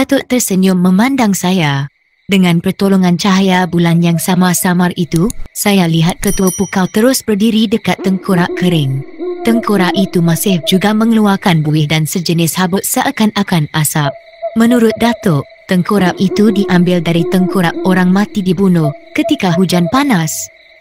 Datuk tersenyum memandang saya. Dengan pertolongan cahaya bulan yang sama samar itu, saya lihat ketua pukau terus berdiri dekat tengkorak kering. Tengkorak itu masih juga mengeluarkan buih dan sejenis habuk seakan-akan asap. Menurut Datuk, tengkorak itu diambil dari tengkorak orang mati dibunuh ketika hujan panas.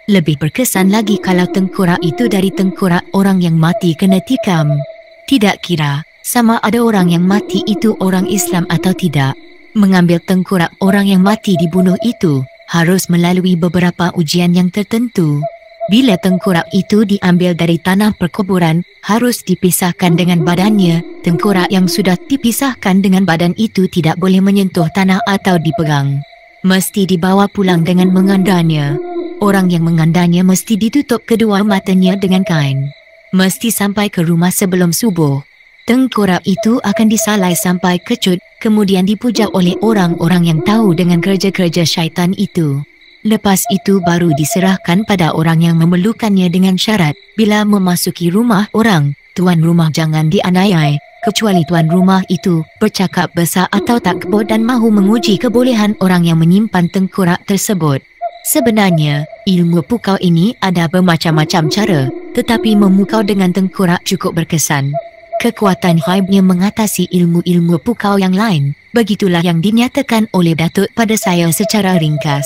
Lebih berkesan lagi kalau tengkorak itu dari tengkorak orang yang mati kena tikam. Tidak kira, sama ada orang yang mati itu orang Islam atau tidak. Mengambil tengkurap orang yang mati dibunuh itu harus melalui beberapa ujian yang tertentu. Bila tengkurap itu diambil dari tanah perkuburan, harus dipisahkan dengan badannya. Tengkurap yang sudah dipisahkan dengan badan itu tidak boleh menyentuh tanah atau dipegang. Mesti dibawa pulang dengan mengandanya. Orang yang mengandanya mesti ditutup kedua matanya dengan kain. Mesti sampai ke rumah sebelum subuh. Tengkorak itu akan disalai sampai kecut, kemudian dipuja oleh orang-orang yang tahu dengan kerja-kerja syaitan itu. Lepas itu baru diserahkan pada orang yang memerlukannya dengan syarat, bila memasuki rumah orang, tuan rumah jangan dianiai, kecuali tuan rumah itu bercakap besar atau tak kebod dan mahu menguji kebolehan orang yang menyimpan tengkorak tersebut. Sebenarnya, ilmu pukau ini ada bermacam-macam cara, tetapi memukau dengan tengkorak cukup berkesan kekuatan haibnya mengatasi ilmu-ilmu pukau yang lain, begitulah yang dinyatakan oleh Datuk pada saya secara ringkas.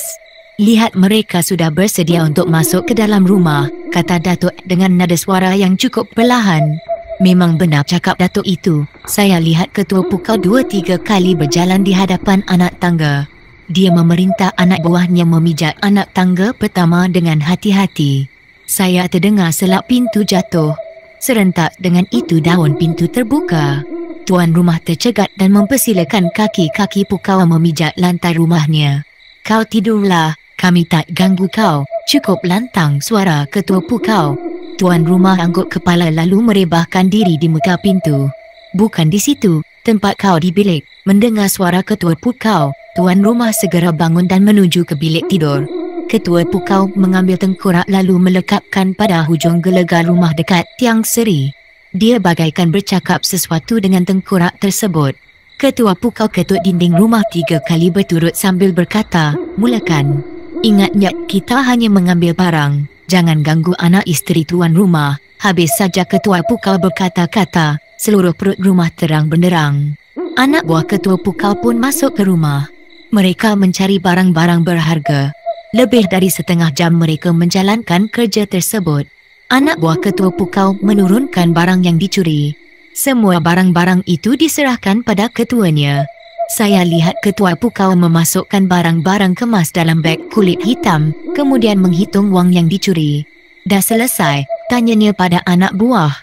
Lihat mereka sudah bersedia untuk masuk ke dalam rumah, kata Datuk dengan nada suara yang cukup perlahan. Memang benar cakap Datuk itu, saya lihat ketua pukau dua tiga kali berjalan di hadapan anak tangga. Dia memerintah anak buahnya memijak anak tangga pertama dengan hati-hati. Saya terdengar selap pintu jatuh, Serentak dengan itu daun pintu terbuka. Tuan rumah tercegat dan mempersilakan kaki-kaki pukawa memijak lantai rumahnya. Kau tidurlah, kami tak ganggu kau. Cukup lantang suara ketua pukau. Tuan rumah angguk kepala lalu merebahkan diri di muka pintu. Bukan di situ, tempat kau di bilik. Mendengar suara ketua pukau, tuan rumah segera bangun dan menuju ke bilik tidur ketua pukau mengambil tengkorak lalu melekapkan pada hujung gelegar rumah dekat Tiang Seri. Dia bagaikan bercakap sesuatu dengan tengkorak tersebut. Ketua pukau ketuk dinding rumah tiga kali berturut sambil berkata, Mulakan, ingatnya kita hanya mengambil barang, jangan ganggu anak isteri tuan rumah. Habis saja ketua pukau berkata-kata, seluruh perut rumah terang benderang. Anak buah ketua pukau pun masuk ke rumah. Mereka mencari barang-barang berharga. Lebih dari setengah jam mereka menjalankan kerja tersebut. Anak buah ketua pukau menurunkan barang yang dicuri. Semua barang-barang itu diserahkan pada ketuanya. Saya lihat ketua pukau memasukkan barang-barang kemas dalam beg kulit hitam, kemudian menghitung wang yang dicuri. Dah selesai, tanyanya pada anak buah.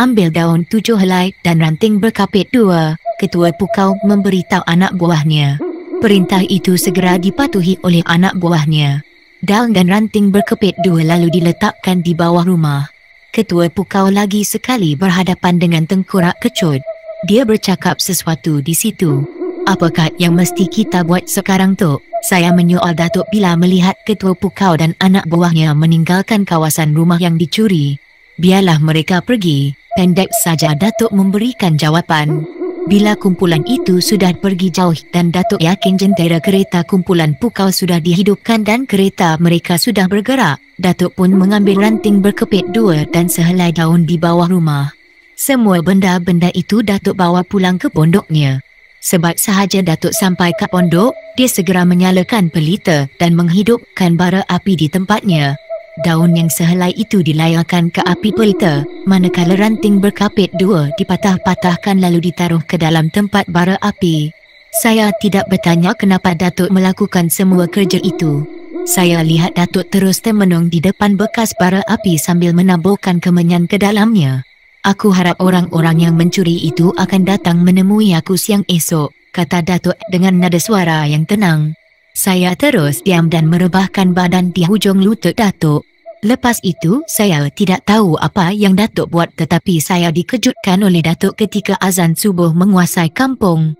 Ambil daun tujuh helai dan ranting berkapit dua, ketua pukau memberitahu anak buahnya. Perintah itu segera dipatuhi oleh anak buahnya. Daun dan ranting berkepit dua lalu diletakkan di bawah rumah. Ketua Pukau lagi sekali berhadapan dengan tengkurak kecut. Dia bercakap sesuatu di situ. Apakah yang mesti kita buat sekarang, Tok? Saya menyoal Datuk bila melihat ketua Pukau dan anak buahnya meninggalkan kawasan rumah yang dicuri. Biarlah mereka pergi, pendek saja Datuk memberikan jawapan. Bila kumpulan itu sudah pergi jauh dan Datuk yakin jendera kereta kumpulan pukau sudah dihidupkan dan kereta mereka sudah bergerak, Datuk pun mengambil ranting berkepit dua dan sehelai daun di bawah rumah. Semua benda-benda itu Datuk bawa pulang ke pondoknya. Sebab sahaja Datuk sampai ke pondok, dia segera menyalakan pelita dan menghidupkan bara api di tempatnya. Daun yang sehelai itu dilayarkan ke api pelita, manakala ranting berkapit dua dipatah-patahkan lalu ditaruh ke dalam tempat bara api. Saya tidak bertanya kenapa Datuk melakukan semua kerja itu. Saya lihat Datuk terus termenung di depan bekas bara api sambil menaburkan kemenyan ke dalamnya. Aku harap orang-orang yang mencuri itu akan datang menemui aku siang esok, kata Datuk dengan nada suara yang tenang. Saya terus diam dan merebahkan badan di hujung lutut Datuk. Lepas itu, saya tidak tahu apa yang Datuk buat tetapi saya dikejutkan oleh Datuk ketika azan subuh menguasai kampung.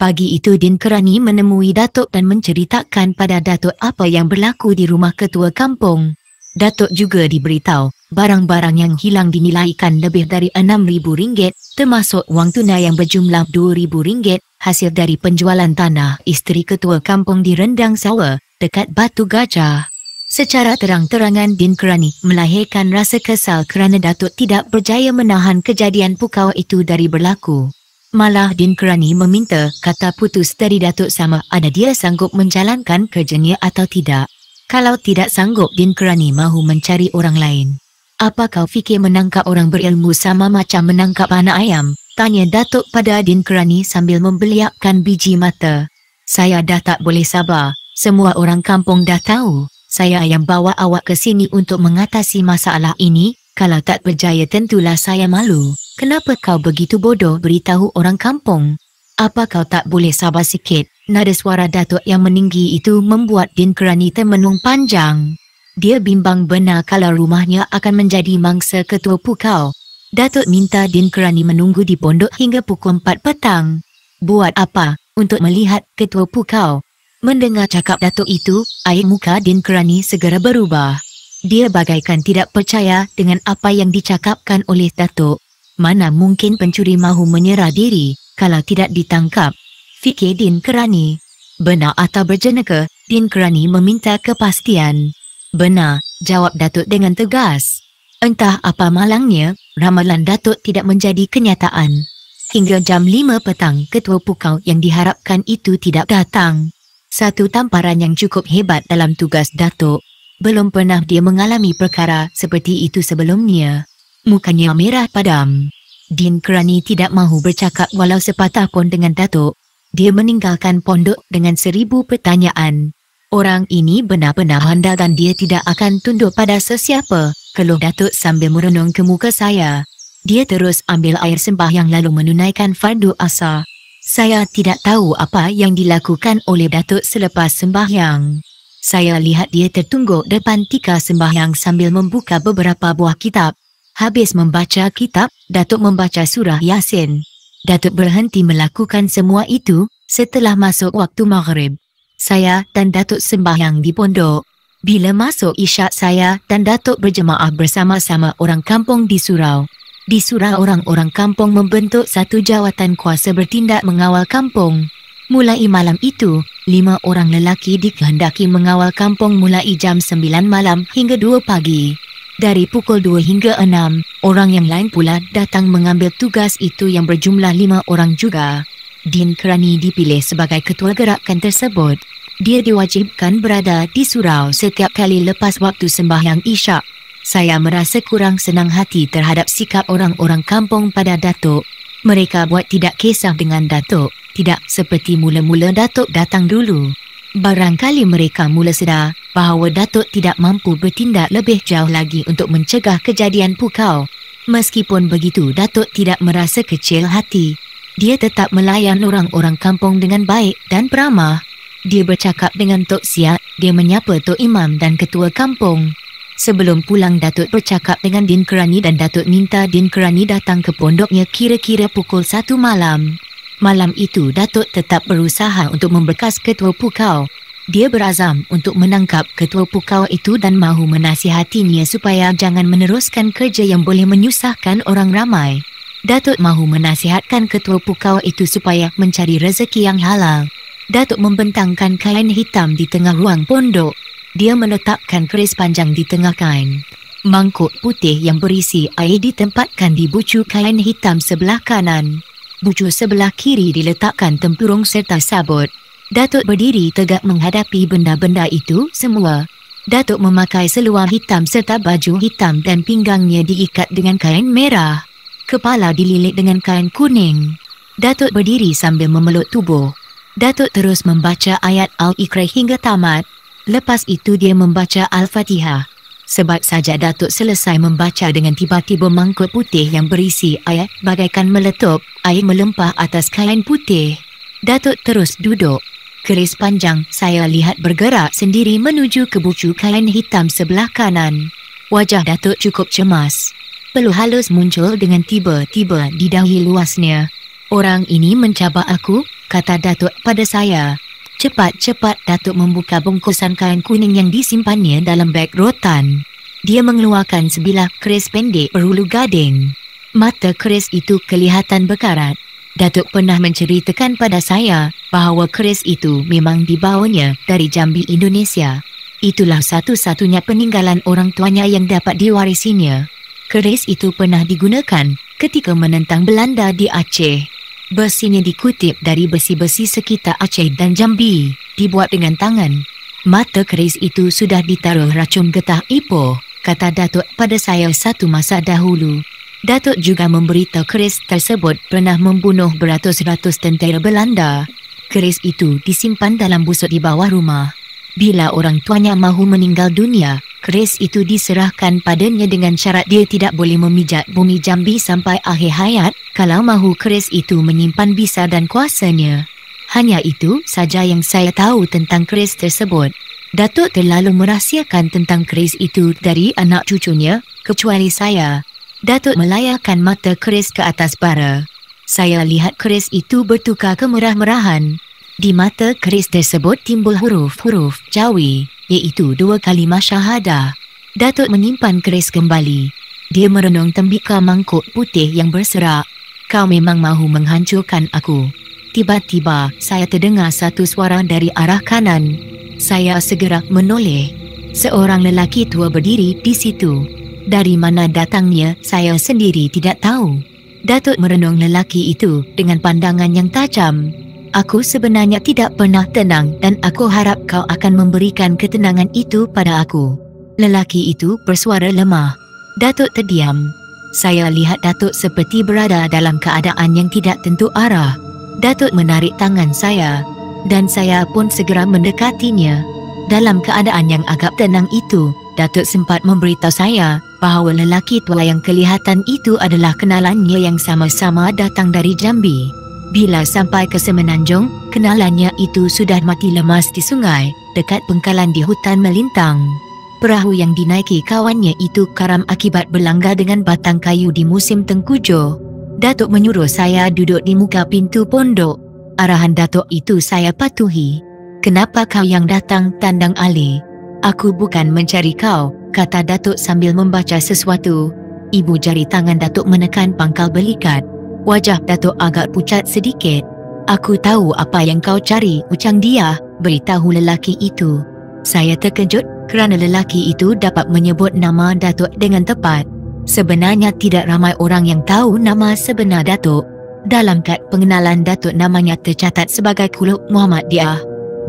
Pagi itu Din Kerani menemui Datuk dan menceritakan pada Datuk apa yang berlaku di rumah ketua kampung. Datuk juga diberitahu, barang-barang yang hilang dinilaikan lebih dari RM6,000 termasuk wang tunai yang berjumlah RM2,000 hasil dari penjualan tanah isteri ketua kampung di Rendang Sawa, dekat Batu Gajah. Secara terang-terangan Din Kerani melahirkan rasa kesal kerana Datuk tidak berjaya menahan kejadian pukau itu dari berlaku. Malah Din Kerani meminta kata putus dari Datuk sama ada dia sanggup menjalankan kerjanya atau tidak. Kalau tidak sanggup Din Kerani mahu mencari orang lain. Apa kau fikir menangkap orang berilmu sama macam menangkap anak ayam? Tanya Datuk pada Din Kerani sambil membeliakkan biji mata. Saya dah tak boleh sabar. Semua orang kampung dah tahu. Saya yang bawa awak ke sini untuk mengatasi masalah ini. Kalau tak berjaya tentulah saya malu. Kenapa kau begitu bodoh beritahu orang kampung? Apa kau tak boleh sabar sikit? Nada suara Datuk yang meninggi itu membuat Din Kerani termenung panjang. Dia bimbang benar kalau rumahnya akan menjadi mangsa ketua pukau. Datuk minta Din Kerani menunggu di pondok hingga pukul 4 petang. Buat apa? Untuk melihat ketua pukau. Mendengar cakap Datuk itu, air muka Din Kerani segera berubah. Dia bagaikan tidak percaya dengan apa yang dicakapkan oleh Datuk. Mana mungkin pencuri mahu menyerah diri kalau tidak ditangkap? Fikir Din Kerani. Benar atau berjenaka, Din Kerani meminta kepastian. Benar, jawab Datuk dengan tegas. Entah apa malangnya, ramalan Datuk tidak menjadi kenyataan. Hingga jam 5 petang, ketua pukau yang diharapkan itu tidak datang. Satu tamparan yang cukup hebat dalam tugas Datuk. Belum pernah dia mengalami perkara seperti itu sebelumnya. Mukanya merah padam. Din Kerani tidak mahu bercakap walau sepatah pun dengan Datuk. Dia meninggalkan pondok dengan seribu pertanyaan. Orang ini benar-benar handal dan dia tidak akan tunduk pada sesiapa keluh Datuk sambil merenung ke muka saya. Dia terus ambil air sembah yang lalu menunaikan fardu asa. Saya tidak tahu apa yang dilakukan oleh Datuk selepas sembahyang. Saya lihat dia tertungguk depan tika sembahyang sambil membuka beberapa buah kitab. Habis membaca kitab, Datuk membaca surah Yasin. Datuk berhenti melakukan semua itu setelah masuk waktu maghrib. Saya dan Datuk sembahyang di pondok. Bila masuk isyak saya dan Datuk berjemaah bersama-sama orang kampung di surau. Di surau orang-orang kampung membentuk satu jawatan kuasa bertindak mengawal kampung. Mulai malam itu, lima orang lelaki dikehendaki mengawal kampung mulai jam sembilan malam hingga dua pagi. Dari pukul dua hingga enam orang yang lain pula datang mengambil tugas itu yang berjumlah lima orang juga. Din Kerani dipilih sebagai ketua gerakan tersebut dia diwajibkan berada di surau setiap kali lepas waktu sembahyang isyak. Saya merasa kurang senang hati terhadap sikap orang-orang kampung pada Datuk. Mereka buat tidak kisah dengan Datuk, tidak seperti mula-mula Datuk datang dulu. Barangkali mereka mula sedar bahawa Datuk tidak mampu bertindak lebih jauh lagi untuk mencegah kejadian pukau. Meskipun begitu, Datuk tidak merasa kecil hati. Dia tetap melayan orang-orang kampung dengan baik dan beramah. Dia bercakap dengan Tok Siak, dia menyapa Tok Imam dan ketua kampung. Sebelum pulang, Datuk bercakap dengan Din Kerani dan Datuk minta Din Kerani datang ke pondoknya kira-kira pukul 1 malam. Malam itu, Datuk tetap berusaha untuk membekas ketua pukau. Dia berazam untuk menangkap ketua pukau itu dan mahu menasihatinya supaya jangan meneruskan kerja yang boleh menyusahkan orang ramai. Datuk mahu menasihatkan ketua pukau itu supaya mencari rezeki yang halal. Datuk membentangkan kain hitam di tengah ruang pondok. Dia meletakkan keris panjang di tengah kain. Mangkuk putih yang berisi air ditempatkan di bucu kain hitam sebelah kanan. Bucu sebelah kiri diletakkan tempurung serta sabut. Datuk berdiri tegak menghadapi benda-benda itu semua. Datuk memakai seluar hitam serta baju hitam dan pinggangnya diikat dengan kain merah. Kepala dililit dengan kain kuning. Datuk berdiri sambil memeluk tubuh. Datuk terus membaca ayat Al-Ikhra hingga tamat. Lepas itu dia membaca Al-Fatihah. Sebab saja Datuk selesai membaca dengan tiba-tiba mangkuk putih yang berisi ayat bagaikan meletup, air melempah atas kain putih. Datuk terus duduk. Keris panjang saya lihat bergerak sendiri menuju ke bucu kain hitam sebelah kanan. Wajah Datuk cukup cemas. Pelu halus muncul dengan tiba-tiba di dahi luasnya. Orang ini mencabar aku kata Datuk pada saya. Cepat-cepat Datuk membuka bungkusan kain kuning yang disimpannya dalam beg rotan. Dia mengeluarkan sebilah keris pendek berulu gading. Mata keris itu kelihatan berkarat. Datuk pernah menceritakan pada saya bahawa keris itu memang dibawanya dari Jambi Indonesia. Itulah satu-satunya peninggalan orang tuanya yang dapat diwarisinya. Keris itu pernah digunakan ketika menentang Belanda di Aceh. Besinya dikutip dari besi-besi sekitar Aceh dan Jambi, dibuat dengan tangan. Mata keris itu sudah ditaruh racun getah Ipoh, kata Datuk pada saya satu masa dahulu. Datuk juga memberitahu keris tersebut pernah membunuh beratus-ratus tentera Belanda. Keris itu disimpan dalam busuk di bawah rumah. Bila orang tuanya mahu meninggal dunia, keris itu diserahkan padanya dengan syarat dia tidak boleh memijat bumi Jambi sampai akhir hayat kalau mahu keris itu menyimpan bisa dan kuasanya. Hanya itu saja yang saya tahu tentang keris tersebut. Datuk terlalu merahsiakan tentang keris itu dari anak cucunya, kecuali saya. Datuk melayakkan mata keris ke atas bara. Saya lihat keris itu bertukar kemerah-merahan. Di mata keris tersebut timbul huruf-huruf Jawi iaitu dua kali syahadah. Datuk menyimpan keris kembali. Dia merenung tembikar mangkuk putih yang berserak. Kau memang mahu menghancurkan aku. Tiba-tiba, saya terdengar satu suara dari arah kanan. Saya segera menoleh. Seorang lelaki tua berdiri di situ. Dari mana datangnya, saya sendiri tidak tahu. Datuk merenung lelaki itu dengan pandangan yang tajam. Aku sebenarnya tidak pernah tenang dan aku harap kau akan memberikan ketenangan itu pada aku. Lelaki itu bersuara lemah. Datuk terdiam. Saya lihat Datuk seperti berada dalam keadaan yang tidak tentu arah. Datuk menarik tangan saya dan saya pun segera mendekatinya. Dalam keadaan yang agak tenang itu, Datuk sempat memberitahu saya bahawa lelaki tua yang kelihatan itu adalah kenalannya yang sama-sama datang dari Jambi. Bila sampai ke Semenanjung, kenalannya itu sudah mati lemas di sungai, dekat pengkalan di hutan melintang. Perahu yang dinaiki kawannya itu karam akibat berlanggar dengan batang kayu di musim tengkujo. Datuk menyuruh saya duduk di muka pintu pondok. Arahan Datuk itu saya patuhi. Kenapa kau yang datang tandang Ali? Aku bukan mencari kau, kata Datuk sambil membaca sesuatu. Ibu jari tangan Datuk menekan pangkal belikat. Wajah Datuk agak pucat sedikit. Aku tahu apa yang kau cari, ucang dia, beritahu lelaki itu. Saya terkejut kerana lelaki itu dapat menyebut nama Datuk dengan tepat. Sebenarnya tidak ramai orang yang tahu nama sebenar Datuk. Dalam kad pengenalan Datuk namanya tercatat sebagai Kuluk Muhammad dia.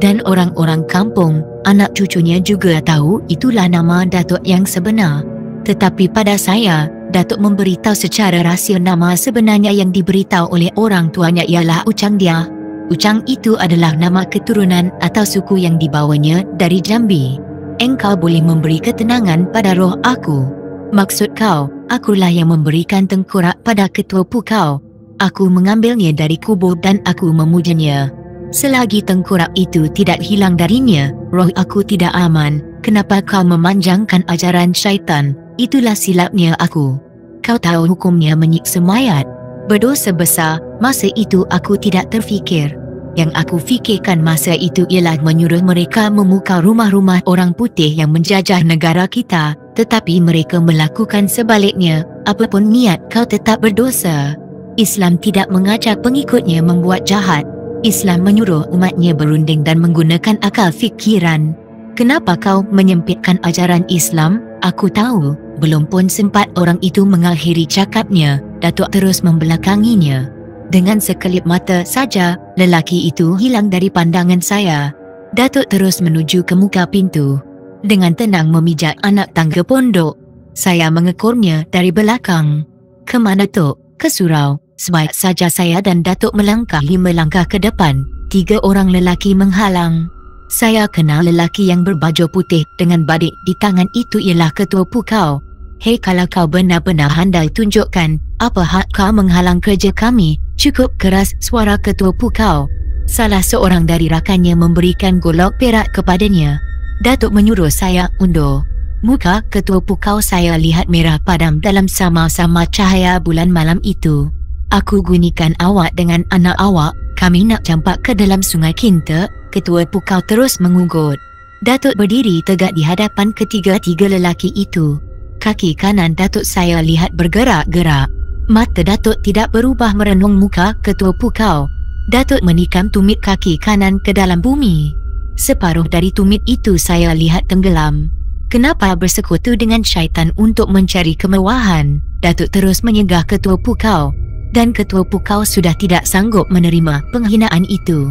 Dan orang-orang kampung, anak cucunya juga tahu itulah nama Datuk yang sebenar. Tetapi pada saya, Datuk memberitahu secara rahsia nama sebenarnya yang diberitahu oleh orang tuanya ialah Ucang Dia. Ucang itu adalah nama keturunan atau suku yang dibawanya dari Jambi. Engkau boleh memberi ketenangan pada roh aku. Maksud kau, akulah yang memberikan tengkorak pada ketuapu kau. Aku mengambilnya dari kubur dan aku memujanya. Selagi tengkorak itu tidak hilang darinya, roh aku tidak aman. Kenapa kau memanjangkan ajaran syaitan? Itulah silapnya aku. Kau tahu hukumnya menyiksa mayat. Berdosa besar, masa itu aku tidak terfikir. Yang aku fikirkan masa itu ialah menyuruh mereka memuka rumah-rumah orang putih yang menjajah negara kita, tetapi mereka melakukan sebaliknya, apapun niat kau tetap berdosa. Islam tidak mengajak pengikutnya membuat jahat. Islam menyuruh umatnya berunding dan menggunakan akal fikiran. Kenapa kau menyempitkan ajaran Islam? Aku tahu, belum pun sempat orang itu mengakhiri cakapnya, Datuk terus membelakanginya. Dengan sekelip mata saja, lelaki itu hilang dari pandangan saya. Datuk terus menuju ke muka pintu. Dengan tenang memijak anak tangga pondok, saya mengekornya dari belakang. Kemana Tok? Ke surau. Sebaik saja saya dan Datuk melangkah lima langkah ke depan, tiga orang lelaki menghalang. Saya kenal lelaki yang berbaju putih dengan badik di tangan itu ialah ketua pukau. Hei kalau kau benar-benar handal tunjukkan apa hak kau menghalang kerja kami, cukup keras suara ketua pukau. Salah seorang dari rakannya memberikan golok perak kepadanya. Datuk menyuruh saya undur. Muka ketua pukau saya lihat merah padam dalam sama-sama cahaya bulan malam itu. Aku gunikan awak dengan anak awak kami nak campak ke dalam sungai Kinta, ketua pukau terus mengugut. Datuk berdiri tegak di hadapan ketiga-tiga lelaki itu. Kaki kanan Datuk saya lihat bergerak-gerak. Mata Datuk tidak berubah merenung muka ketua pukau. Datuk menikam tumit kaki kanan ke dalam bumi. Separuh dari tumit itu saya lihat tenggelam. Kenapa bersekutu dengan syaitan untuk mencari kemewahan? Datuk terus menyegah ketua pukau dan ketua pukau sudah tidak sanggup menerima penghinaan itu.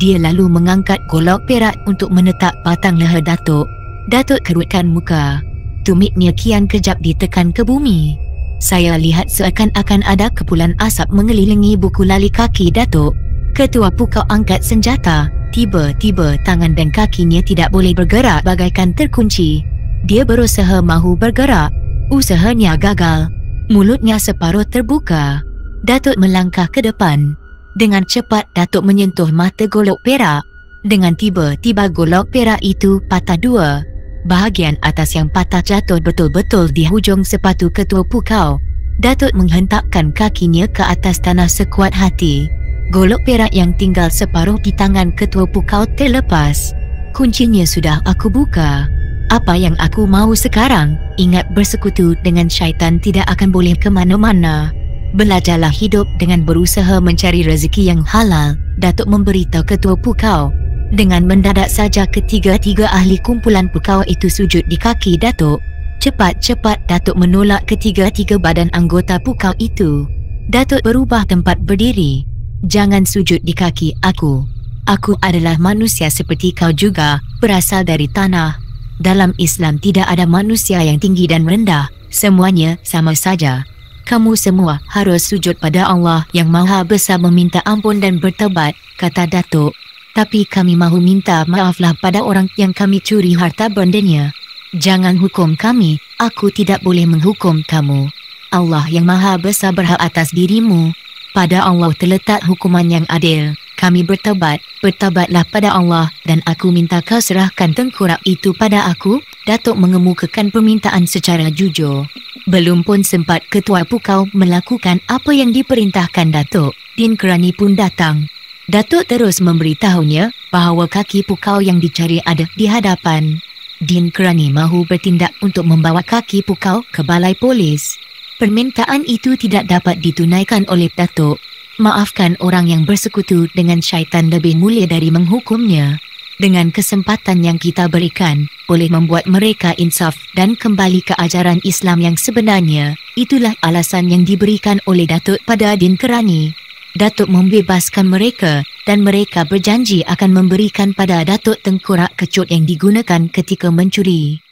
Dia lalu mengangkat golok perak untuk menetak batang leher Datuk. Datuk kerutkan muka. Tumitnya kian kejap ditekan ke bumi. Saya lihat seakan-akan ada kepulan asap mengelilingi buku lali kaki Datuk. Ketua pukau angkat senjata. Tiba-tiba tangan dan kakinya tidak boleh bergerak bagaikan terkunci. Dia berusaha mahu bergerak. Usahanya gagal. Mulutnya separuh terbuka. Datuk melangkah ke depan. Dengan cepat Datuk menyentuh mata golok perak. Dengan tiba-tiba golok perak itu patah dua. Bahagian atas yang patah jatuh betul-betul di hujung sepatu ketua pukau. Datuk menghentakkan kakinya ke atas tanah sekuat hati. Golok perak yang tinggal separuh di tangan ketua pukau terlepas. Kuncinya sudah aku buka. Apa yang aku mahu sekarang, ingat bersekutu dengan syaitan tidak akan boleh ke mana-mana. Belajarlah hidup dengan berusaha mencari rezeki yang halal, Datuk memberitahu ketua Pukau. Dengan mendadak saja ketiga-tiga ahli kumpulan Pukau itu sujud di kaki Datuk. Cepat-cepat Datuk menolak ketiga-tiga badan anggota Pukau itu. Datuk berubah tempat berdiri. Jangan sujud di kaki aku. Aku adalah manusia seperti kau juga, berasal dari tanah. Dalam Islam tidak ada manusia yang tinggi dan rendah, semuanya sama saja kamu semua harus sujud pada Allah yang Maha Besar meminta ampun dan bertobat, kata Datuk. Tapi kami mahu minta maaflah pada orang yang kami curi harta bendanya. Jangan hukum kami, aku tidak boleh menghukum kamu. Allah yang Maha Besar berhak atas dirimu. Pada Allah terletak hukuman yang adil. Kami bertobat, bertobatlah pada Allah dan aku minta kau serahkan tengkurap itu pada aku. Datuk mengemukakan permintaan secara jujur. Belum pun sempat ketua pukau melakukan apa yang diperintahkan Datuk, Din Kerani pun datang. Datuk terus memberitahunya bahawa kaki pukau yang dicari ada di hadapan. Din Kerani mahu bertindak untuk membawa kaki pukau ke balai polis. Permintaan itu tidak dapat ditunaikan oleh Datuk. Maafkan orang yang bersekutu dengan syaitan lebih mulia dari menghukumnya dengan kesempatan yang kita berikan boleh membuat mereka insaf dan kembali ke ajaran Islam yang sebenarnya. Itulah alasan yang diberikan oleh Datuk pada Adin Kerani. Datuk membebaskan mereka dan mereka berjanji akan memberikan pada Datuk tengkorak kecut yang digunakan ketika mencuri.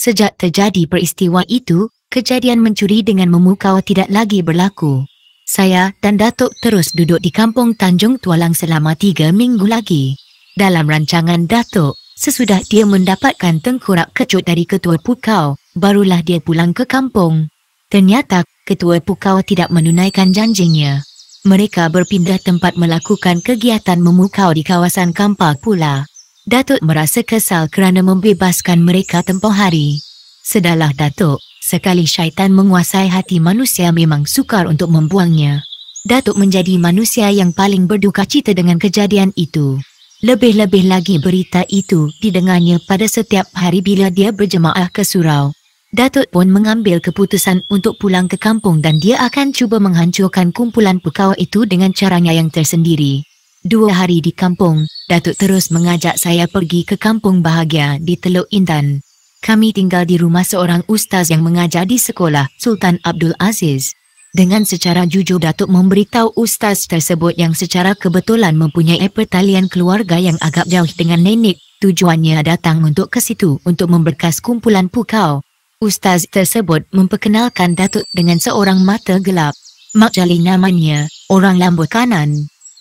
Sejak terjadi peristiwa itu, kejadian mencuri dengan memukau tidak lagi berlaku. Saya dan Datuk terus duduk di kampung Tanjung Tualang selama tiga minggu lagi dalam rancangan Datuk. Sesudah dia mendapatkan tengkurap kecut dari Ketua Pukau, barulah dia pulang ke kampung. Ternyata, Ketua Pukau tidak menunaikan janjinya. Mereka berpindah tempat melakukan kegiatan memukau di kawasan kampar pula. Datuk merasa kesal kerana membebaskan mereka tempoh hari. Sedalah Datuk, sekali syaitan menguasai hati manusia memang sukar untuk membuangnya. Datuk menjadi manusia yang paling berduka cita dengan kejadian itu. Lebih-lebih lagi berita itu didengarnya pada setiap hari bila dia berjemaah ke surau. Datuk pun mengambil keputusan untuk pulang ke kampung dan dia akan cuba menghancurkan kumpulan pukau itu dengan caranya yang tersendiri. Dua hari di kampung, Datuk terus mengajak saya pergi ke kampung bahagia di Teluk Intan. Kami tinggal di rumah seorang ustaz yang mengajar di sekolah Sultan Abdul Aziz. Dengan secara jujur Datuk memberitahu ustaz tersebut yang secara kebetulan mempunyai pertalian keluarga yang agak jauh dengan nenek, tujuannya datang untuk ke situ untuk memberkas kumpulan pukau. Ustaz tersebut memperkenalkan Datuk dengan seorang mata gelap. Mak Jali namanya, orang lambut kanan.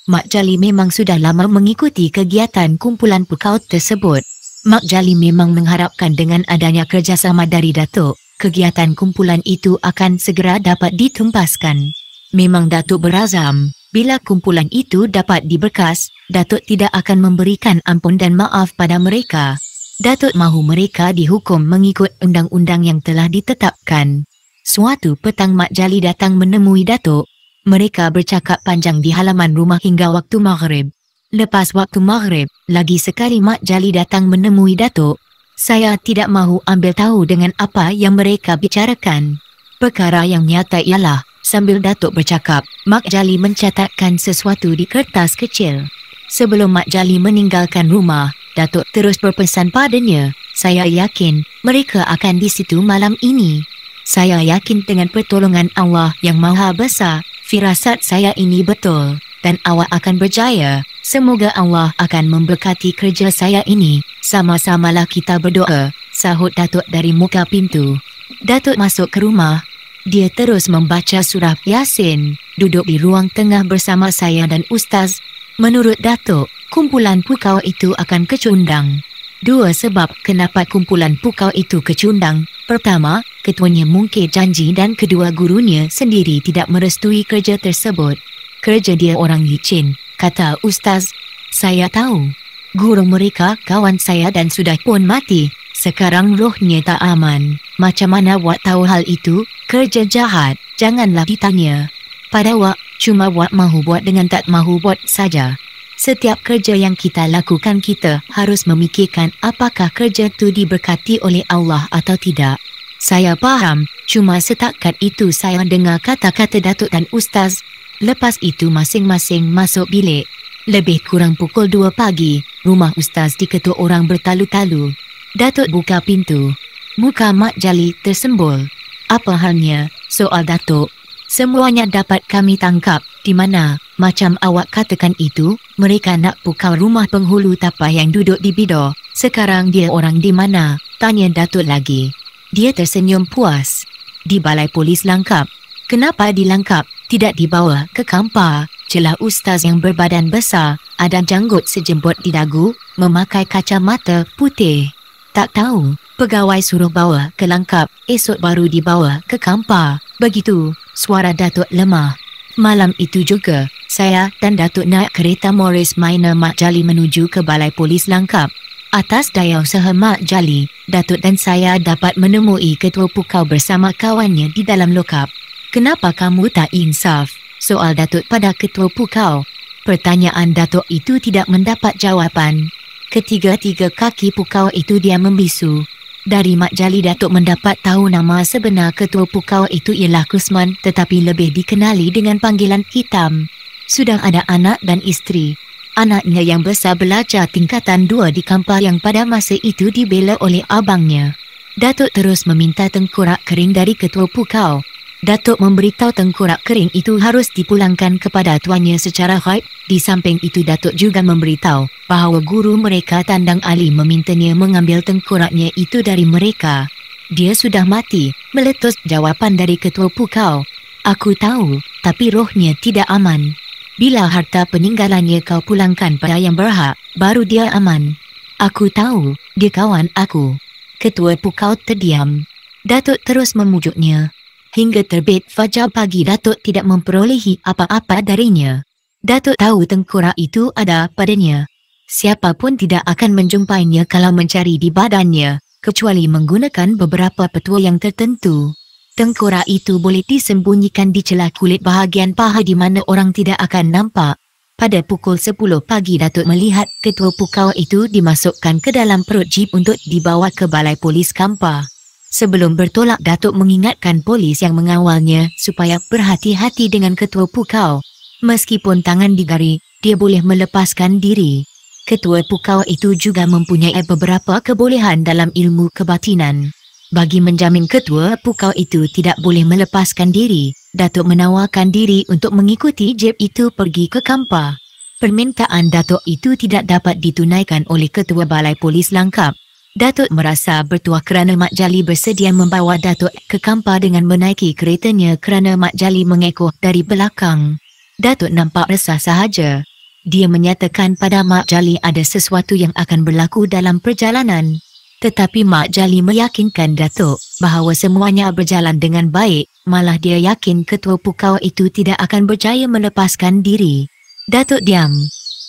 Mak Jali memang sudah lama mengikuti kegiatan kumpulan pukau tersebut. Mak Jali memang mengharapkan dengan adanya kerjasama dari Datuk kegiatan kumpulan itu akan segera dapat ditumpaskan. Memang Datuk berazam, bila kumpulan itu dapat diberkas, Datuk tidak akan memberikan ampun dan maaf pada mereka. Datuk mahu mereka dihukum mengikut undang-undang yang telah ditetapkan. Suatu petang Mak Jali datang menemui Datuk. Mereka bercakap panjang di halaman rumah hingga waktu maghrib. Lepas waktu maghrib, lagi sekali Mak Jali datang menemui Datuk. Saya tidak mahu ambil tahu dengan apa yang mereka bicarakan. Perkara yang nyata ialah, sambil Datuk bercakap, Mak Jali mencatatkan sesuatu di kertas kecil. Sebelum Mak Jali meninggalkan rumah, Datuk terus berpesan padanya, saya yakin mereka akan di situ malam ini. Saya yakin dengan pertolongan Allah yang maha besar, firasat saya ini betul. Dan awak akan berjaya. Semoga Allah akan memberkati kerja saya ini sama-samalah kita berdoa, sahut Datuk dari muka pintu. Datuk masuk ke rumah. Dia terus membaca surah Yasin, duduk di ruang tengah bersama saya dan Ustaz. Menurut Datuk, kumpulan pukau itu akan kecundang. Dua sebab kenapa kumpulan pukau itu kecundang. Pertama, ketuanya mungkin janji dan kedua gurunya sendiri tidak merestui kerja tersebut. Kerja dia orang licin, kata Ustaz. Saya tahu. Guru mereka kawan saya dan sudah pun mati. Sekarang rohnya tak aman. Macam mana Wak tahu hal itu? Kerja jahat. Janganlah ditanya. Pada Wak, cuma Wak mahu buat dengan tak mahu buat saja. Setiap kerja yang kita lakukan kita harus memikirkan apakah kerja itu diberkati oleh Allah atau tidak. Saya faham, cuma setakat itu saya dengar kata-kata Datuk dan Ustaz. Lepas itu masing-masing masuk bilik. Lebih kurang pukul 2 pagi, rumah ustaz diketuk orang bertalu-talu. Datuk buka pintu. Muka Mak Jali tersembul. Apa halnya, soal Datuk? Semuanya dapat kami tangkap. Di mana, macam awak katakan itu, mereka nak pukau rumah penghulu tapah yang duduk di bidor. Sekarang dia orang di mana? Tanya Datuk lagi. Dia tersenyum puas. Di balai polis langkap. Kenapa dilangkap? Tidak dibawa ke kampar jelah ustaz yang berbadan besar, ada janggut sejembut di dagu, memakai kacamata putih. Tak tahu, pegawai suruh bawa ke langkap, esok baru dibawa ke kampar. Begitu, suara Datuk lemah. Malam itu juga, saya dan Datuk naik kereta Morris Minor Mak Jali menuju ke balai polis langkap. Atas daya usaha Mak Jali, Datuk dan saya dapat menemui ketua pukau bersama kawannya di dalam lokap. Kenapa kamu tak insaf? soal Datuk pada Ketua Pukau. Pertanyaan Datuk itu tidak mendapat jawapan. Ketiga-tiga kaki Pukau itu dia membisu. Dari Mak Jali Datuk mendapat tahu nama sebenar Ketua Pukau itu ialah Kusman tetapi lebih dikenali dengan panggilan Hitam. Sudah ada anak dan isteri. Anaknya yang besar belajar tingkatan dua di kampar yang pada masa itu dibela oleh abangnya. Datuk terus meminta tengkurak kering dari Ketua Pukau. Datuk memberitahu tengkorak kering itu harus dipulangkan kepada tuannya secara khaib. Di samping itu Datuk juga memberitahu bahawa guru mereka Tandang Ali memintanya mengambil tengkoraknya itu dari mereka. Dia sudah mati, meletus jawapan dari ketua pukau. Aku tahu, tapi rohnya tidak aman. Bila harta peninggalannya kau pulangkan pada yang berhak, baru dia aman. Aku tahu, dia kawan aku. Ketua pukau terdiam. Datuk terus memujuknya, hingga terbit fajar pagi Datuk tidak memperolehi apa-apa darinya. Datuk tahu tengkorak itu ada padanya. Siapapun tidak akan menjumpainya kalau mencari di badannya, kecuali menggunakan beberapa petua yang tertentu. Tengkorak itu boleh disembunyikan di celah kulit bahagian paha di mana orang tidak akan nampak. Pada pukul 10 pagi Datuk melihat ketua pukau itu dimasukkan ke dalam perut jeep untuk dibawa ke balai polis kampar. Sebelum bertolak Datuk mengingatkan polis yang mengawalnya supaya berhati-hati dengan ketua pukau. Meskipun tangan digari, dia boleh melepaskan diri. Ketua pukau itu juga mempunyai beberapa kebolehan dalam ilmu kebatinan. Bagi menjamin ketua pukau itu tidak boleh melepaskan diri, Datuk menawarkan diri untuk mengikuti Jeb itu pergi ke kampa. Permintaan Datuk itu tidak dapat ditunaikan oleh ketua balai polis langkap. Datuk merasa bertuah kerana Mak Jali bersedia membawa Datuk ke kampar dengan menaiki keretanya kerana Mak Jali mengekoh dari belakang. Datuk nampak resah sahaja. Dia menyatakan pada Mak Jali ada sesuatu yang akan berlaku dalam perjalanan. Tetapi Mak Jali meyakinkan Datuk bahawa semuanya berjalan dengan baik, malah dia yakin ketua pukau itu tidak akan berjaya melepaskan diri. Datuk diam.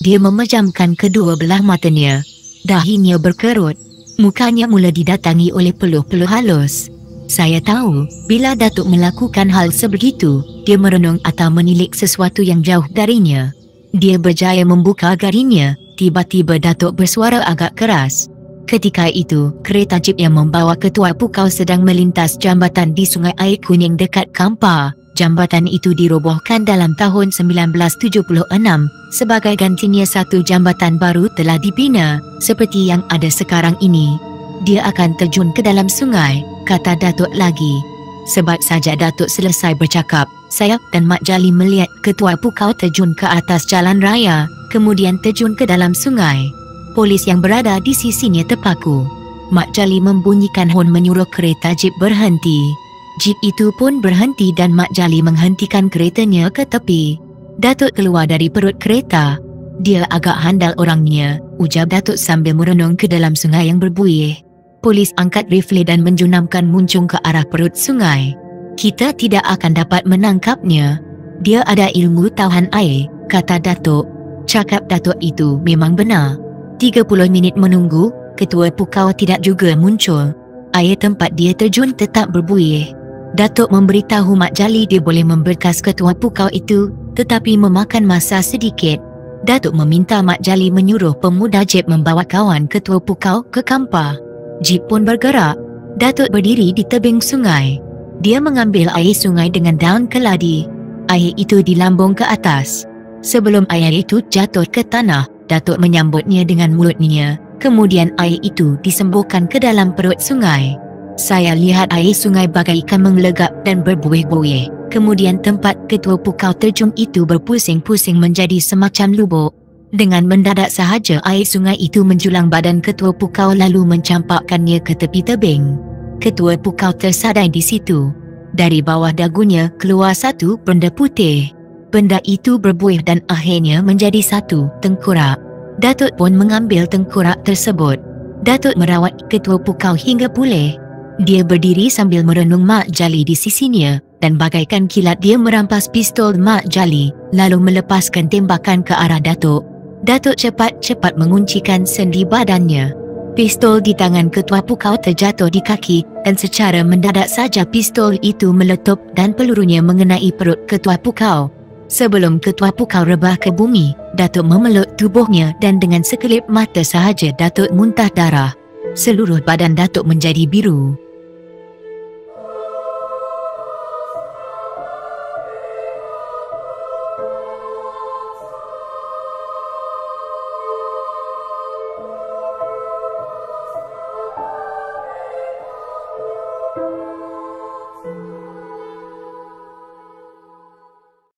Dia memejamkan kedua belah matanya. Dahinya berkerut mukanya mula didatangi oleh peluh-peluh halus. Saya tahu, bila Datuk melakukan hal sebegitu, dia merenung atau menilik sesuatu yang jauh darinya. Dia berjaya membuka garinya, tiba-tiba Datuk bersuara agak keras. Ketika itu, kereta jeep yang membawa ketua pukau sedang melintas jambatan di sungai air kuning dekat Kampar. Jambatan itu dirobohkan dalam tahun 1976 sebagai gantinya satu jambatan baru telah dibina seperti yang ada sekarang ini. Dia akan terjun ke dalam sungai, kata Datuk lagi. Sebab saja Datuk selesai bercakap, saya dan Mak Jali melihat ketua pukau terjun ke atas jalan raya, kemudian terjun ke dalam sungai. Polis yang berada di sisinya terpaku. Mak Jali membunyikan hon menyuruh kereta jeep berhenti. Jeep itu pun berhenti dan Mak Jali menghentikan keretanya ke tepi. Datuk keluar dari perut kereta. Dia agak handal orangnya, ujar Datuk sambil merenung ke dalam sungai yang berbuih. Polis angkat rifle dan menjunamkan muncung ke arah perut sungai. Kita tidak akan dapat menangkapnya. Dia ada ilmu tahan air, kata Datuk. Cakap Datuk itu memang benar. 30 minit menunggu, ketua pukau tidak juga muncul. Air tempat dia terjun tetap berbuih. Datuk memberitahu Mak Jali dia boleh memberkas ketua pukau itu tetapi memakan masa sedikit. Datuk meminta Mak Jali menyuruh pemuda jeep membawa kawan ketua pukau ke kampar. Jeep pun bergerak. Datuk berdiri di tebing sungai. Dia mengambil air sungai dengan daun keladi. Air itu dilambung ke atas. Sebelum air itu jatuh ke tanah, Datuk menyambutnya dengan mulutnya. Kemudian air itu disembuhkan ke dalam perut sungai. Saya lihat air sungai bagaikan menglegap dan berbuih-buih. Kemudian tempat ketua pukau terjun itu berpusing-pusing menjadi semacam lubuk. Dengan mendadak sahaja air sungai itu menjulang badan ketua pukau lalu mencampakkannya ke tepi tebing. Ketua pukau tersadai di situ. Dari bawah dagunya keluar satu benda putih. Benda itu berbuih dan akhirnya menjadi satu tengkurak. Datuk pun mengambil tengkurak tersebut. Datuk merawat ketua pukau hingga pulih. Dia berdiri sambil merenung Mak Jali di sisinya dan bagaikan kilat dia merampas pistol Mak Jali lalu melepaskan tembakan ke arah Datuk. Datuk cepat-cepat menguncikan sendi badannya. Pistol di tangan ketua pukau terjatuh di kaki dan secara mendadak saja pistol itu meletup dan pelurunya mengenai perut ketua pukau. Sebelum ketua pukau rebah ke bumi, Datuk memeluk tubuhnya dan dengan sekelip mata sahaja Datuk muntah darah. Seluruh badan Datuk menjadi biru.